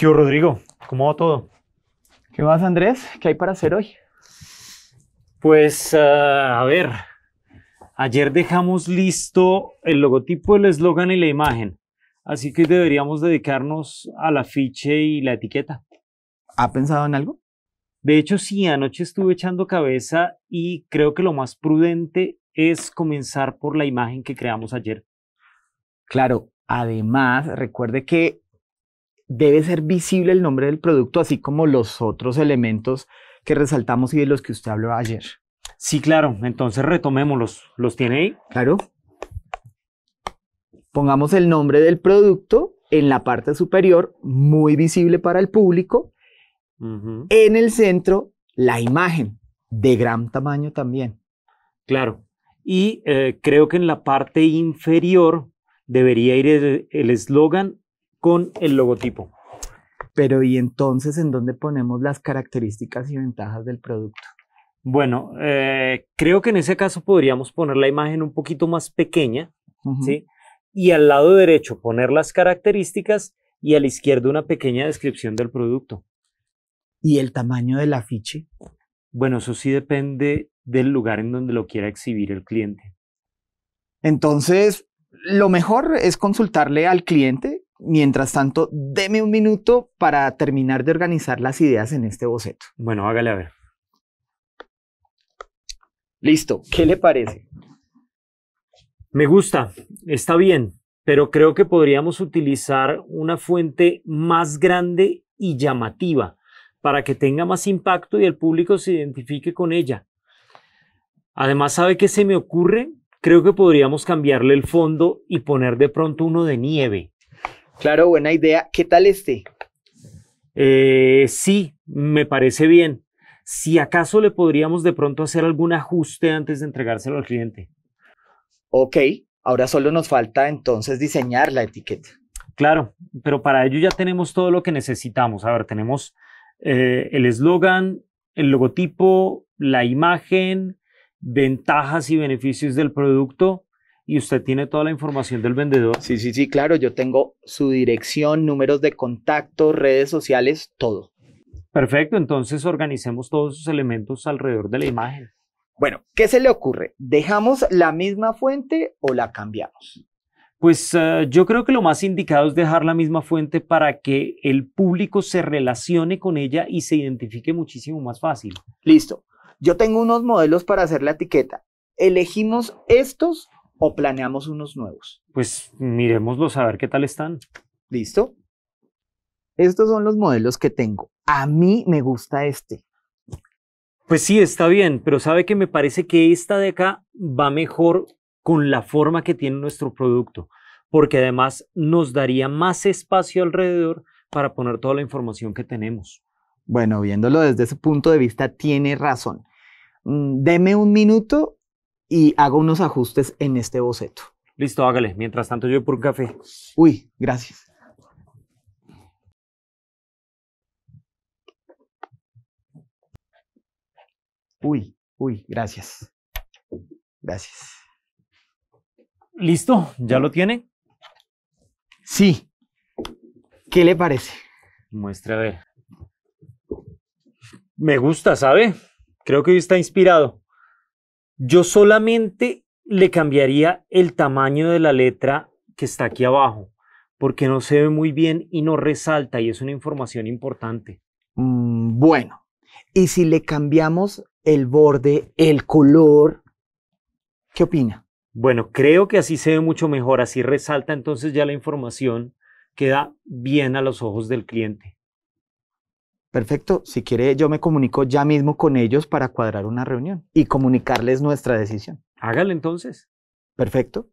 ¿Qué Rodrigo? ¿Cómo va todo? ¿Qué más, Andrés? ¿Qué hay para hacer hoy? Pues, ah, a ver, ayer dejamos listo el logotipo, el eslogan y la imagen. Así que deberíamos dedicarnos al afiche y la etiqueta. ¿Ha pensado en algo? De hecho, sí, anoche estuve echando cabeza y creo que lo más prudente es comenzar por la imagen que creamos ayer. Claro, además, recuerde que debe ser visible el nombre del producto, así como los otros elementos que resaltamos y de los que usted habló ayer. Sí, claro. Entonces retomémoslos. ¿Los tiene ahí? Claro. Pongamos el nombre del producto en la parte superior, muy visible para el público. En el centro, la imagen, de gran tamaño también. Claro. Y eh, creo que en la parte inferior debería ir el eslogan con el logotipo. Pero ¿y entonces en dónde ponemos las características y ventajas del producto? Bueno, eh, creo que en ese caso podríamos poner la imagen un poquito más pequeña, ¿sí? Y al lado derecho poner las características y a la izquierda una pequeña descripción del producto. ¿Y el tamaño del afiche? Bueno, eso sí depende del lugar en donde lo quiera exhibir el cliente. Entonces, lo mejor es consultarle al cliente mientras tanto, deme un minuto para terminar de organizar las ideas en este boceto. Bueno, hágale a ver. Listo, ¿qué le parece? Me gusta, está bien, pero creo que podríamos utilizar una fuente más grande y llamativa para que tenga más impacto y el público se identifique con ella. Además, ¿sabe qué se me ocurre? Creo que podríamos cambiarle el fondo y poner de pronto uno de nieve. Claro, buena idea. ¿Qué tal este? Eh, sí, me parece bien. Si acaso le podríamos de pronto hacer algún ajuste antes de entregárselo al cliente. Ok, ahora solo nos falta entonces diseñar la etiqueta. Claro, pero para ello ya tenemos todo lo que necesitamos. A ver, tenemos eh, el eslogan, el logotipo, la imagen, ventajas y beneficios del producto y usted tiene toda la información del vendedor. Sí, sí, sí, claro, yo tengo su dirección, números de contacto, redes sociales, todo. Perfecto, entonces organicemos todos esos elementos alrededor de la imagen. Bueno, ¿qué se le ocurre? ¿Dejamos la misma fuente o la cambiamos? Pues eh, yo creo que lo más indicado es dejar la misma fuente para que el público se relacione con ella y se identifique muchísimo más fácil. Listo. Yo tengo unos modelos para hacer la etiqueta. Elegimos estos o planeamos unos nuevos? Pues miremoslos a ver qué tal están. ¿Listo? Estos son los modelos que tengo. A mí me gusta este. Pues sí, está bien, pero sabe que me parece que esta de acá va mejor con la forma que tiene nuestro producto, porque además nos daría más espacio alrededor para poner toda la información que tenemos. Bueno, viéndolo desde ese punto de vista, tiene razón. Mm, deme un minuto y hago unos ajustes en este boceto. Listo, hágale. Mientras tanto, yo voy por un café. Uy, gracias. Uy, uy, gracias. Gracias. ¿Listo? ¿Ya lo tiene? Sí. ¿Qué le parece? Muestra a ver. Me gusta, ¿sabe? Creo que está inspirado. Yo solamente le cambiaría el tamaño de la letra que está aquí abajo, porque no se ve muy bien y no resalta y es una información importante. Mm, bueno, y si le cambiamos el borde, el color, ¿qué opina? Bueno, creo que así se ve mucho mejor, así resalta entonces ya la información, queda bien a los ojos del cliente. Perfecto, si quiere yo me comunico ya mismo con ellos para cuadrar una reunión y comunicarles nuestra decisión. Hágale entonces. Perfecto.